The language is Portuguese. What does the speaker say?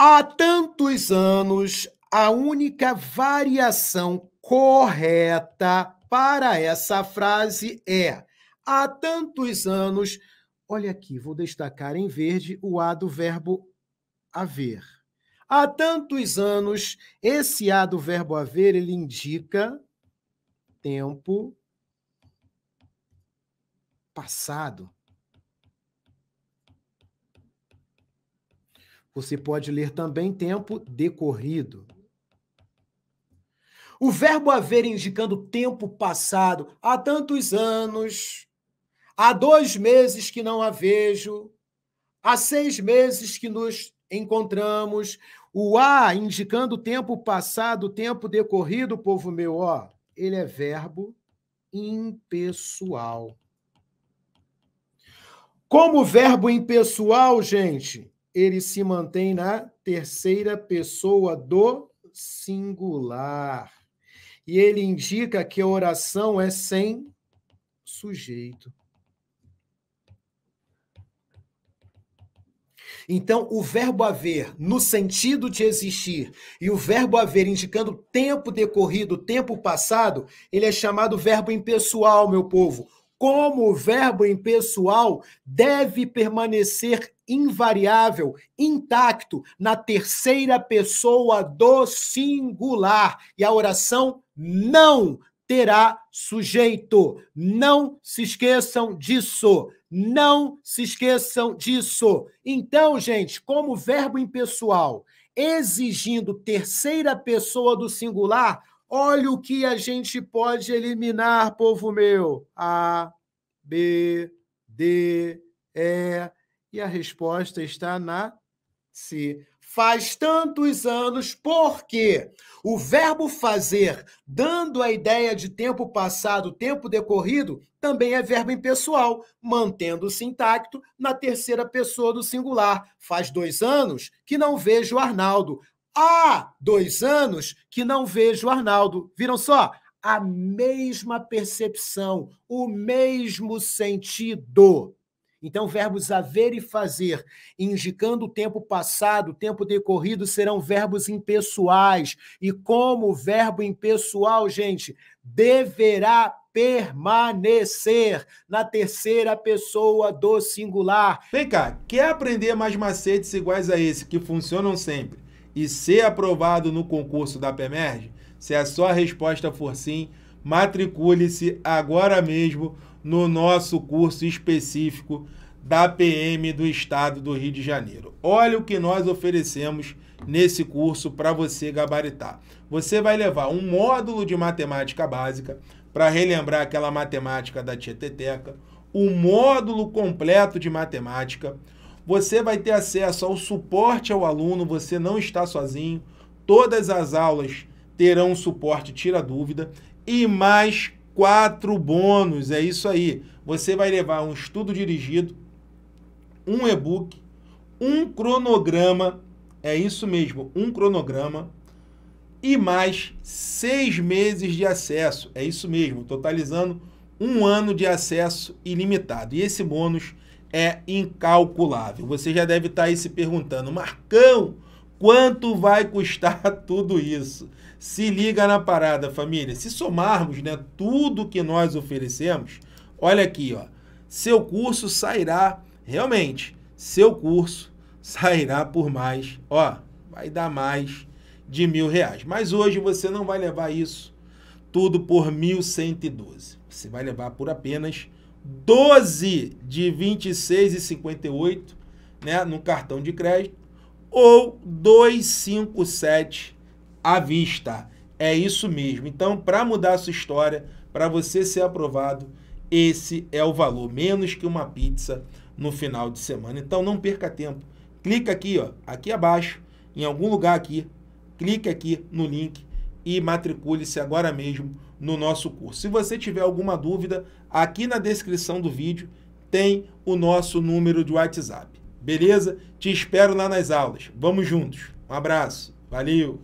Há tantos anos, a única variação correta para essa frase é: há tantos anos. Olha aqui, vou destacar em verde o A do verbo haver. Há tantos anos, esse A do verbo haver, ele indica tempo passado. Você pode ler também tempo decorrido. O verbo haver indicando tempo passado. Há tantos anos, há dois meses que não a vejo, há seis meses que nos encontramos. O há indicando tempo passado, tempo decorrido, povo meu, ó, ele é verbo impessoal. Como verbo impessoal, gente, ele se mantém na terceira pessoa do singular. E ele indica que a oração é sem sujeito. Então, o verbo haver, no sentido de existir, e o verbo haver indicando tempo decorrido, tempo passado, ele é chamado verbo impessoal, meu povo, como o verbo impessoal deve permanecer invariável, intacto, na terceira pessoa do singular. E a oração não terá sujeito. Não se esqueçam disso. Não se esqueçam disso. Então, gente, como verbo impessoal exigindo terceira pessoa do singular, Olha o que a gente pode eliminar, povo meu. A, B, D, E. E a resposta está na C. Faz tantos anos, porque o verbo fazer, dando a ideia de tempo passado, tempo decorrido, também é verbo impessoal, mantendo-se intacto na terceira pessoa do singular. Faz dois anos que não vejo Arnaldo. Há dois anos que não vejo o Arnaldo. Viram só? A mesma percepção, o mesmo sentido. Então, verbos haver e fazer, indicando o tempo passado, o tempo decorrido, serão verbos impessoais. E como verbo impessoal, gente, deverá permanecer na terceira pessoa do singular. Vem cá, quer aprender mais macetes iguais a esse que funcionam sempre? e ser aprovado no concurso da PEMERG? Se a sua resposta for sim, matricule-se agora mesmo no nosso curso específico da PM do Estado do Rio de Janeiro. Olha o que nós oferecemos nesse curso para você gabaritar. Você vai levar um módulo de matemática básica para relembrar aquela matemática da Tieteteca, o um módulo completo de matemática, você vai ter acesso ao suporte ao aluno, você não está sozinho. Todas as aulas terão suporte tira dúvida e mais quatro bônus. É isso aí. Você vai levar um estudo dirigido, um e-book, um cronograma, é isso mesmo, um cronograma e mais seis meses de acesso. É isso mesmo, totalizando um ano de acesso ilimitado. E esse bônus é incalculável. Você já deve estar tá aí se perguntando, Marcão, quanto vai custar tudo isso? Se liga na parada, família. Se somarmos né, tudo que nós oferecemos, olha aqui, ó, seu curso sairá, realmente, seu curso sairá por mais, ó, vai dar mais de mil reais. Mas hoje você não vai levar isso tudo por 1.112. Você vai levar por apenas 12 de 26 e 58, né, no cartão de crédito, ou 257 à vista. É isso mesmo. Então, para mudar a sua história, para você ser aprovado, esse é o valor, menos que uma pizza no final de semana. Então, não perca tempo. Clica aqui, ó, aqui abaixo, em algum lugar aqui, clique aqui no link e matricule-se agora mesmo no nosso curso. Se você tiver alguma dúvida, aqui na descrição do vídeo tem o nosso número de WhatsApp. Beleza? Te espero lá nas aulas. Vamos juntos. Um abraço. Valeu!